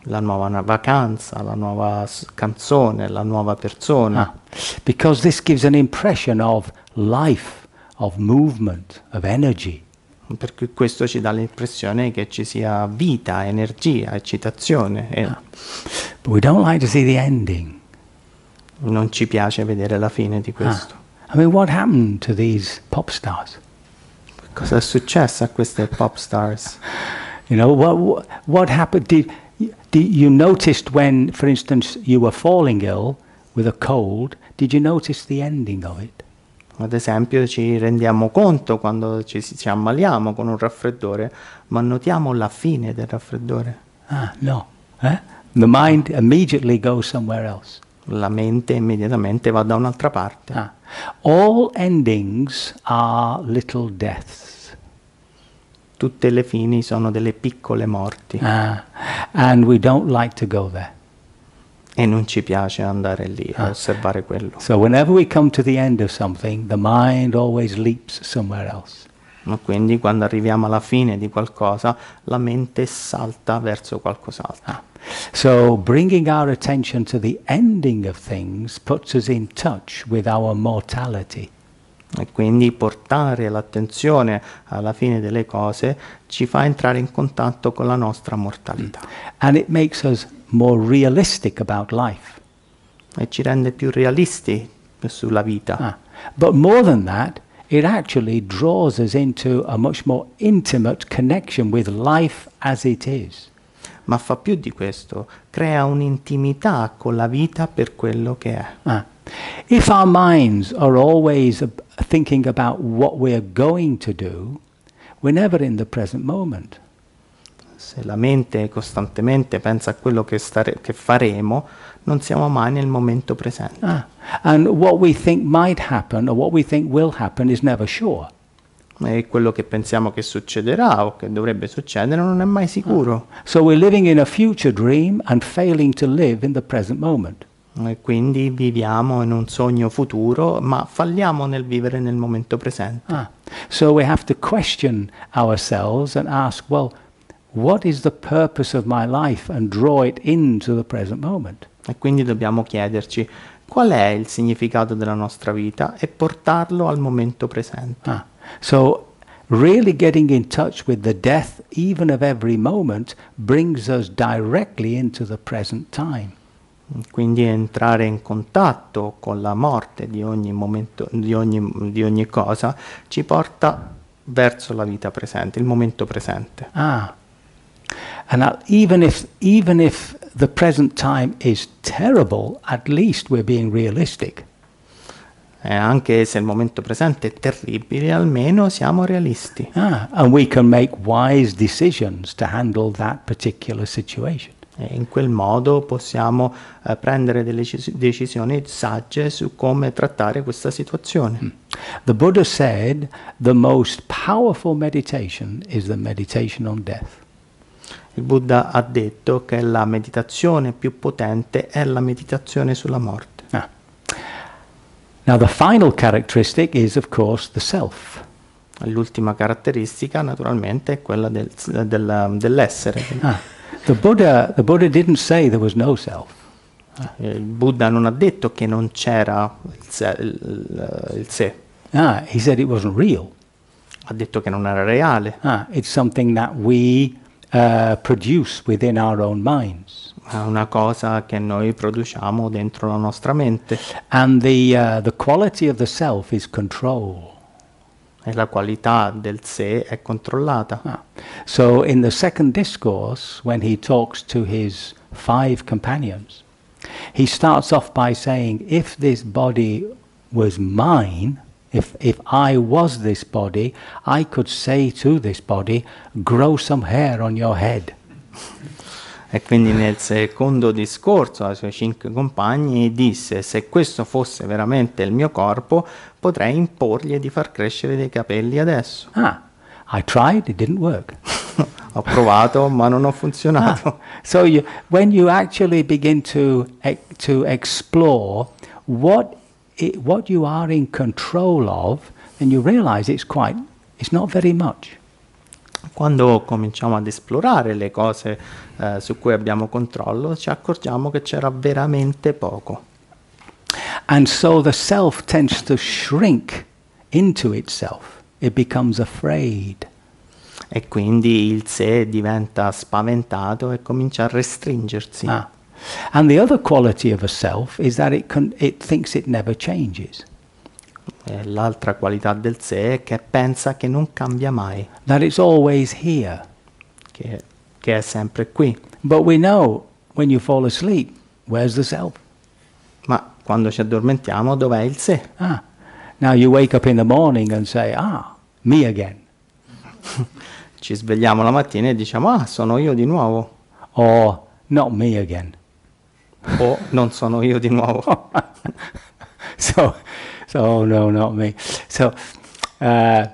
Speaker 1: la nuova vacanza, la nuova canzone, la nuova persona. Ah. Because this gives an impression of life, of movement, of energy. Perché questo ci dà l'impressione che ci sia vita, energia, eccitazione. Eh. Ah.
Speaker 2: But we don't like to
Speaker 1: see the ending. Non ci piace vedere la fine di ah. questo. Ah. I mean, what happened to these pop stars? Cosa è successo a queste pop stars? you know, what, what happened? Did, you noticed when, for instance, you were falling ill with a cold, did you notice the ending of it? Ad esempio ci rendiamo conto quando ci, ci ammaliamo con un raffreddore, ma notiamo la fine del raffreddore. Ah, no. Eh? The mind immediately goes somewhere else. La mente immediatamente va da un'altra parte. Ah. All endings are little deaths tutte le fini sono delle piccole morti. Ah, and we don't like to go there. E non ci piace andare lì ah. a osservare quello. So whenever we come to the end of something, the mind always leaps somewhere else. Quindi quando arriviamo alla fine di qualcosa, la mente salta verso qualcos'altro. Ah. So bringing our attention to the ending of things puts us in touch with our mortality e quindi portare l'attenzione alla fine delle cose ci fa entrare in contatto con la nostra mortalità. Mm. And it makes us more realistic about life. E ci rende più realisti sulla vita. Ah. But more than that, it actually draws us into a much more intimate connection with life as it is. Ma fa più di questo, crea un'intimità con la vita per quello che è. Ah. If our minds are always thinking about what we're going to do, we're never in the present moment. Se la mente costantemente pensa a quello che, stare, che faremo, non siamo mai nel momento presente. Ah, and what we think might happen or what we think will happen is never sure. E quello che pensiamo che succederà o che dovrebbe succedere non è mai sicuro. Ah. So we're living in a future dream and failing to live in the present moment. e quindi viviamo in un sogno futuro, ma falliamo nel vivere nel momento presente. Ah. So we have to question ourselves and ask, well, what is the purpose of my life and draw it into the present moment. E quindi dobbiamo chiederci qual è il significato della nostra vita e portarlo al momento presente. Ah. So really getting in touch with the death even of every moment brings us directly into the present time quindi entrare in contatto con la morte di ogni, momento, di ogni, di ogni cosa ci porta verso la vita presente, il momento presente. Ah. And even if even if the present time is terrible, at least we're being realistic. Eh, anche se il momento presente è terribile, almeno siamo realisti. Ah, and we can make wise decisions to handle that particular situation. E in quel modo possiamo eh, prendere delle decisioni sagge su come trattare questa situazione. Mm. The Buddha said the most powerful meditation is the meditation on death. Il Buddha ha detto che la meditazione più potente è la meditazione sulla morte. Ah. Now the final characteristic is of course the self. L'ultima caratteristica naturalmente è quella del, del, dell'essere. Ah. The Buddha, the Buddha didn't say there was no self. Eh, il Buddha non ha detto che non c'era il, se, il, il sé. Ah, he said it wasn't real. Ha detto che non era reale. Ah, it's something that we uh, produce within our own minds. È una cosa che noi produciamo dentro la nostra mente. And the, uh, the quality of the self is control. e la qualità del sé è controllata. Ah. So in the second discourse, when he talks to his five companions, he starts off by saying, if this body was mine, if, if I was this body, I could say to this body, grow some hair on your head. E quindi nel secondo discorso ai suoi cinque compagni disse se questo fosse veramente il mio corpo potrei imporgli di far crescere dei capelli adesso. Ah, I tried, it didn't work. ho provato ma non ho funzionato. Ah, so you, when you actually begin to, to explore what, it, what you are in control of, then you realize it's quite, it's not very much quando cominciamo ad esplorare le cose eh, su cui abbiamo controllo, ci accorgiamo che c'era veramente poco. And so the self tends to shrink into itself. It becomes afraid. E quindi il sé diventa spaventato e comincia a restringersi. Ah. And the other quality of a self is that it, con- it thinks it never changes è l'altra qualità del sé è che pensa che non cambia mai. That it's always here. Che, che è sempre qui. But we know when you fall asleep, where's the self? Ma quando ci addormentiamo, dov'è il sé? Ah. Now you wake up in the morning and say, ah, me again. ci svegliamo la mattina e diciamo, ah, sono io di nuovo. Or, not me again. o non sono io di nuovo. so, So, oh no, not me. So, uh,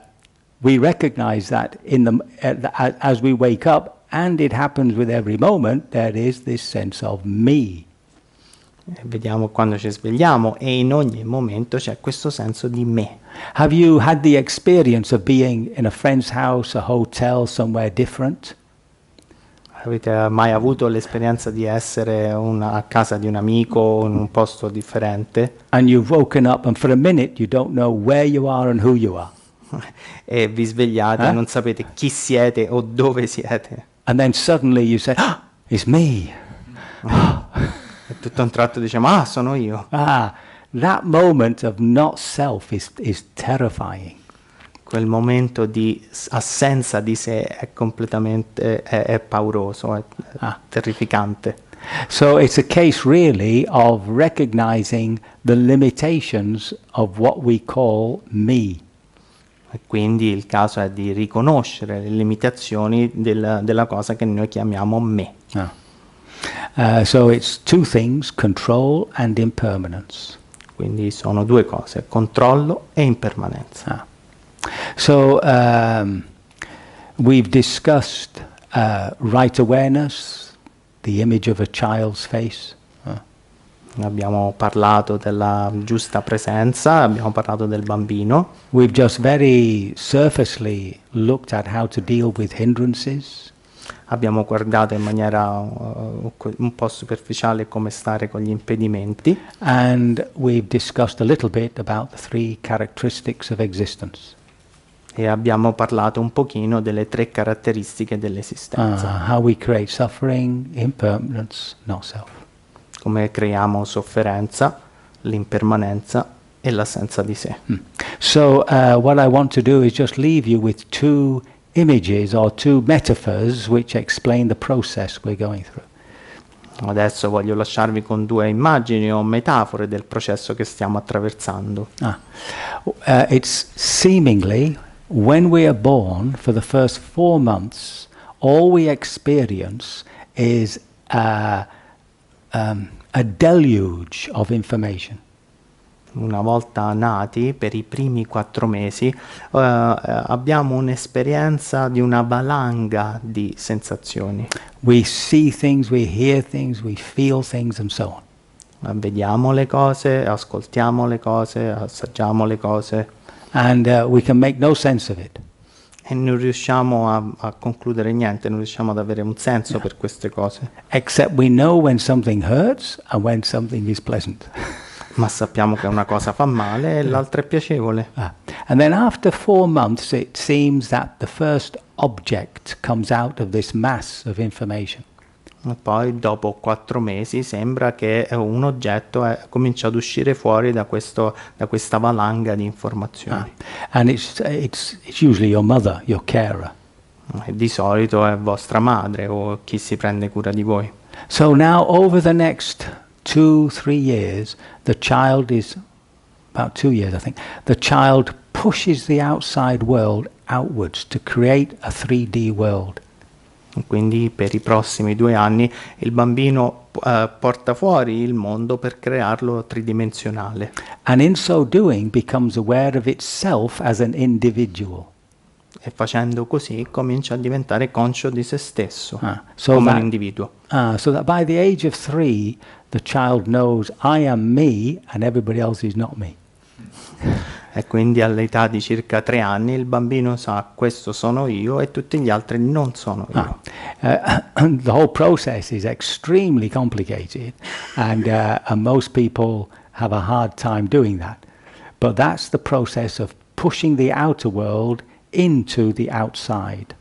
Speaker 1: we recognize that in the, uh, as we wake up, and it happens with every moment, there is this sense of me. Vediamo quando ci svegliamo e in ogni momento c'è questo senso di me. Have you had the experience of being in a friend's house, a hotel, somewhere different? Avete mai avuto l'esperienza di essere una, a casa di un amico in un posto differente? e vi svegliate e non sapete chi siete o dove siete. And then suddenly you say, ah, it's me. e tutto a un tratto diciamo ah sono io. Ah, that moment of not self is, is terrifying quel momento di assenza di sé è completamente è, è pauroso, è, ah. terrificante. So it's a case really of recognizing the limitations of what we call me. E quindi il caso è di riconoscere le limitazioni del, della cosa che noi chiamiamo me. Ah. Uh, so it's two things, control and impermanence. Quindi sono due cose, controllo e impermanenza. Ah. So um, we've discussed uh, right awareness, the image of a child's face. Abbiamo parlato della giusta presenza, abbiamo parlato del bambino. We've just very surfacely looked at how to deal with hindrances. Abbiamo guardato in maniera uh, un po' superficiale come stare con gli impedimenti. And we've discussed a little bit about the three characteristics of existence. e abbiamo parlato un pochino delle tre caratteristiche dell'esistenza. Uh, how we create suffering, impermanence, no self. Come creiamo sofferenza, l'impermanenza e l'assenza di sé. Mm. So uh, what I want to do is just leave you with two images or two metaphors which explain the process we're going through. Adesso voglio lasciarvi con due immagini o metafore del processo che stiamo attraversando. Ah. Uh, it's seemingly when we are born, for the first four months, all we experience is a, um, a deluge of information. una volta nati, per i primi quattro mesi, uh, abbiamo un'esperienza di una valanga di sensazioni. We see things, we hear things, we feel things and so on. Vediamo le cose, ascoltiamo le cose, assaggiamo le cose. and uh, we can make no sense of it. E non riusciamo a, a, concludere niente, non riusciamo ad avere un senso no. per queste cose. Except we know when something hurts and when something is pleasant. Ma sappiamo che una cosa fa male e l'altra è piacevole. Ah. And then after four months it seems that the first object comes out of this mass of information. poi dopo quattro mesi sembra che eh, un oggetto è, eh, comincia ad uscire fuori da, questo, da questa valanga di informazioni. Ah. And it's, it's, it's usually your mother, your carer. E di solito è vostra madre o chi si prende cura di voi. So now over the next two, three years, the child is, about two years I think, the child pushes the outside world outwards to create a 3D world. Quindi per i prossimi due anni il bambino uh, porta fuori il mondo per crearlo tridimensionale. And in so doing becomes aware of itself as an individual. E facendo così comincia a diventare conscio di se stesso ah, so come that, un individuo. Ah, so that by the age of three the child knows I am me and everybody else is not me. e quindi all'età di circa tre anni il bambino sa questo sono io e tutti gli altri non sono ah, io. Ah. Uh, the whole process is extremely complicated and, uh, and uh, most people have a hard time doing that. But that's the process of pushing the outer world into the outside.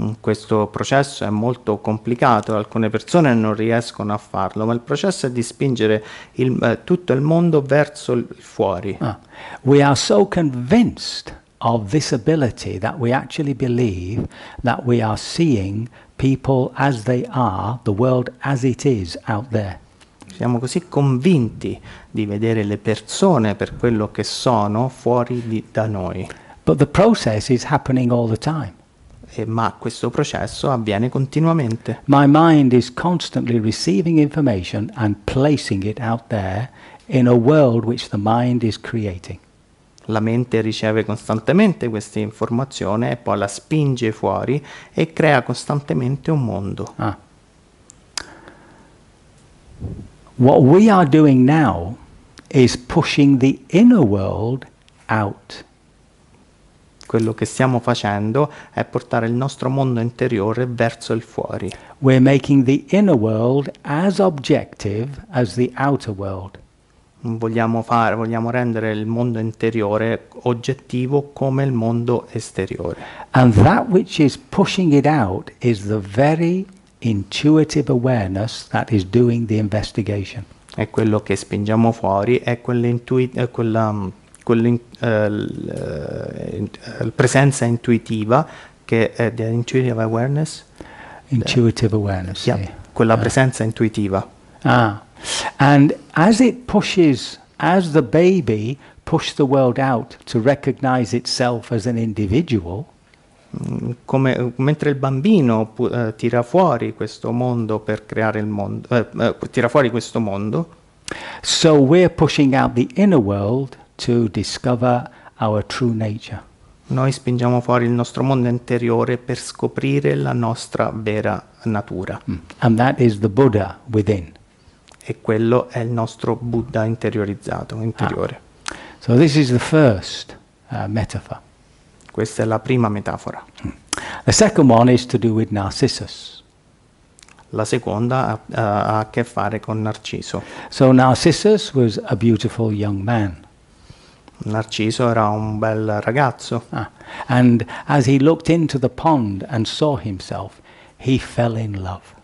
Speaker 1: Mm, questo processo è molto complicato, alcune persone non riescono a farlo, ma il processo è di spingere il, eh, tutto il mondo verso il fuori. Ah. We are so convinced of this ability that we actually believe that we are seeing people as they are, the world as it is out there. Siamo così convinti di vedere le persone per quello che sono fuori di, da noi. But the process is happening all the time eh, ma questo processo avviene continuamente. My mind is constantly receiving information and placing it out there in a world which the mind is creating. La mente riceve costantemente questa informazione e poi la spinge fuori e crea costantemente un mondo. Ah. What we are doing now is pushing the inner world out quello che stiamo facendo è portare il nostro mondo interiore verso il fuori. We're making the inner world as objective as the outer world. Vogliamo, fare, vogliamo rendere il mondo interiore oggettivo come il mondo esteriore. And that which is pushing it out is the very intuitive awareness that is doing the investigation. E quello che spingiamo fuori è quell'intuizione, quella mm, quella eh, eh, eh, presenza intuitiva che è the intuitive awareness. Intuitive awareness. Yeah, yeah. Quella eh. presenza ah. intuitiva. Ah. And as it pushes, as the baby pushes the world out to recognize itself as an individual, mm, come, mentre il bambino uh, tira fuori questo mondo per creare il mondo, uh, uh, tira fuori questo mondo. So we're pushing out the inner world to discover our true nature. Noi spingiamo fuori il nostro mondo interiore per scoprire la nostra vera natura. Mm. And that is the Buddha within. E quello è il nostro Buddha interiorizzato, interiore. Ah. So this is the first uh, metaphor. Questa è la prima metafora. Mm. The second one is to do with Narcissus. La seconda ha, uh, ha a che fare con Narciso. So Narcissus was a beautiful young man. Narciso era un bel ragazzo. Ah. And as he looked into the pond and saw himself, he fell in love.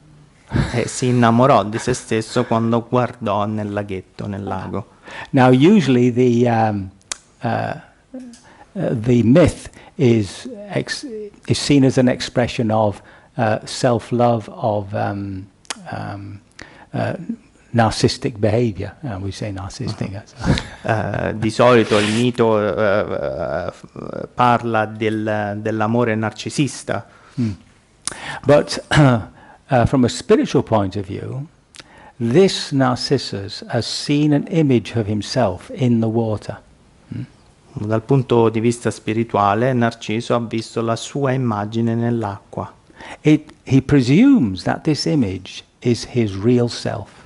Speaker 1: e si innamorò di se stesso quando guardò nel laghetto, nel lago. Now usually the um, uh, uh the myth is ex- is seen as an expression of uh, self-love of um, um, uh, narcissistic behavior. Uh, we say narcissistic. Uh-huh. uh, di solito il mito uh, uh, parla del, dell'amore narcisista. Mm. But uh, from a spiritual point of view, this Narcissus has seen an image of himself in the water. Mm. Dal punto di vista spirituale, Narciso ha visto la sua immagine nell'acqua. It, he presumes that this image is his real self.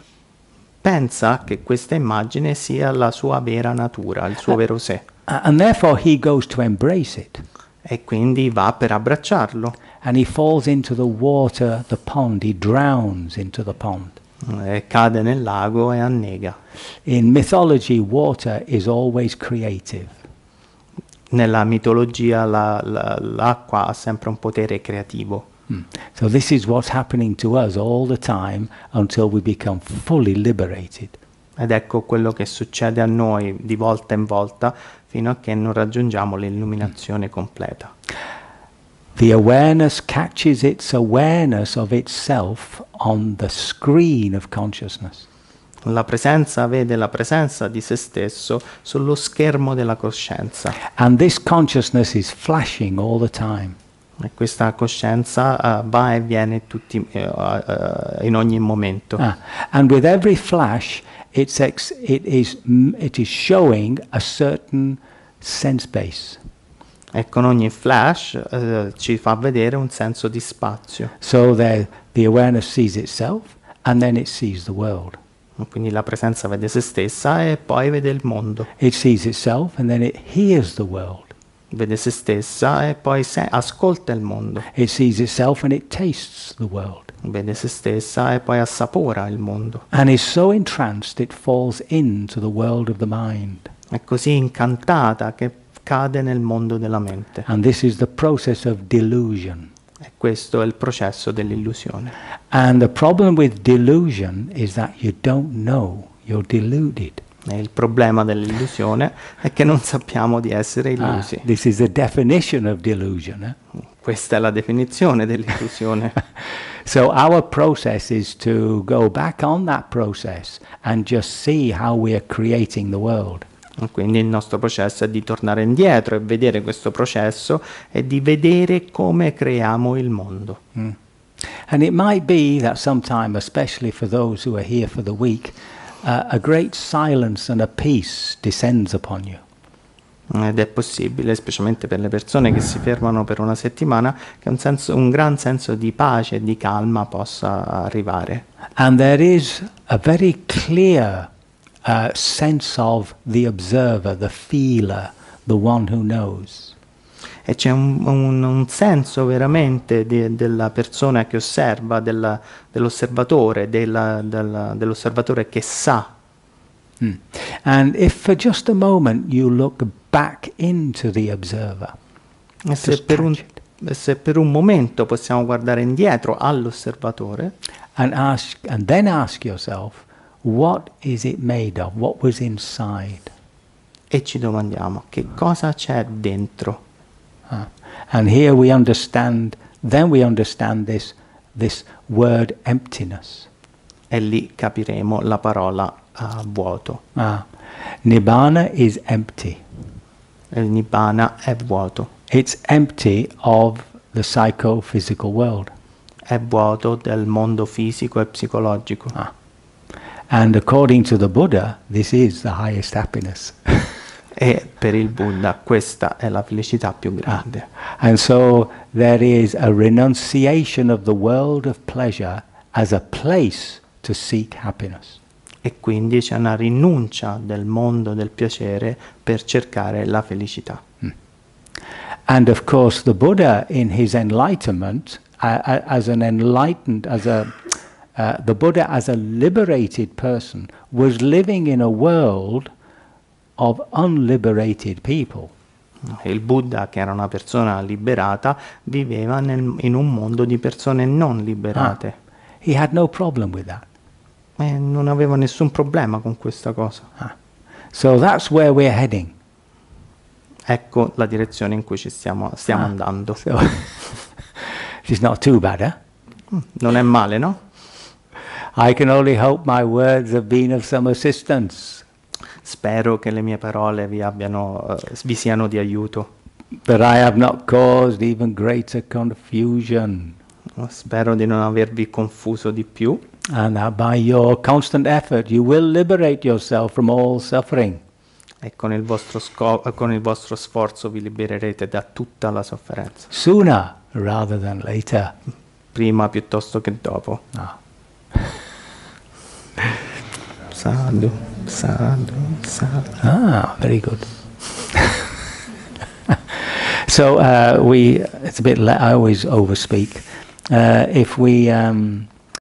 Speaker 1: pensa che questa immagine sia la sua vera natura, il suo eh, vero sé. Eh, and therefore he goes to embrace it. E quindi va per abbracciarlo. And he falls into the water, the pond, he drowns into the pond. E cade nel lago e annega. In mythology water is always creative. Nella mitologia la, la, l'acqua ha sempre un potere creativo. Mm. So this is what's happening to us all the time until we become fully liberated. Ed ecco quello che succede a noi di volta in volta fino a che non raggiungiamo l'illuminazione completa. The awareness catches its awareness of itself on the screen of consciousness. La presenza vede la presenza di se stesso sullo schermo della coscienza. And this consciousness is flashing all the time. E eh, questa coscienza uh, va e viene tutti, uh, uh, in ogni momento. Ah. And with every flash it's ex- it, is, mm, it is showing a certain sense base. E con ogni flash ci fa vedere un senso di spazio. So there, the awareness sees itself and then it sees the world. Quindi la presenza vede se stessa e poi vede il mondo. It sees itself and then it hears the world vede se stessa e poi ascolta il mondo. It sees itself and it tastes the world. Vede se stessa e poi assapora il mondo. And is so entranced it falls into the world of the mind. È così incantata che cade nel mondo della mente. And this is the process of delusion. E questo è il processo dell'illusione. And the problem with delusion is that you don't know you're deluded il problema dell'illusione è che non sappiamo di essere ah, illusi. Ah, this is the definition of delusion. Eh? Questa è la definizione dell'illusione. so our process is to go back on that process and just see how we are creating the world. Quindi il nostro processo è di tornare indietro e vedere questo processo e di vedere come creiamo il mondo. Mm. And it might be that sometime, especially for those who are here for the week, a, a great silence and a peace descends upon you. Ed è possibile, specialmente per le persone che si fermano per una settimana, che un, senso, un gran senso di pace e di calma possa arrivare. And there is a very clear uh, sense of the observer, the feeler, the one who knows e c'è un, un, un senso veramente di, della persona che osserva, della, dell'osservatore, della, della, dell'osservatore che sa. Mm. And if for just a moment you look back into the observer, e se per, un, se per un momento possiamo guardare indietro all'osservatore and, ask, and then ask yourself, what is it made of? What was inside? E ci domandiamo che cosa c'è dentro. Uh, and here we understand, then we understand this, this word emptiness. E lì capiremo la parola uh, vuoto. Ah. Nibbana is empty. Il Nibbana è vuoto. It's empty of the psychophysical world. È vuoto del mondo fisico e psicologico. Ah. And according to the Buddha, this is the highest happiness. E per il Buddha questa è la felicità più grande. And so there is a renunciation of the world of pleasure as a place to seek happiness. E quindi c'è una rinuncia del mondo del piacere per cercare la felicità. Mm. And of course the Buddha in his enlightenment uh, as an enlightened as a uh, the Buddha as a liberated person was living in a world of unliberated people. Il Buddha, che era una persona liberata, viveva nel, in un mondo di persone non liberate. Ah. He had no problem with that. E eh, non aveva nessun problema con questa cosa. Ah. So that's where we're heading. Ecco la direzione in cui ci stiamo, stiamo ah. andando. So, it's not too bad, eh? Mm, non è male, no? I can only hope my words have been of some assistance. Spero che le mie parole vi, abbiano, uh, vi siano di aiuto. Spero di non avervi confuso di più. And by your constant effort you will liberate E con il vostro, scop- eh, con il vostro sforzo vi libererete da tutta la sofferenza. Sooner rather than later. Prima piuttosto che dopo. Ah. Sadhu. Sadhu, sadhu. Ah, very good. so uh, we, it's a bit, le- I always overspeak. Uh, if we, um,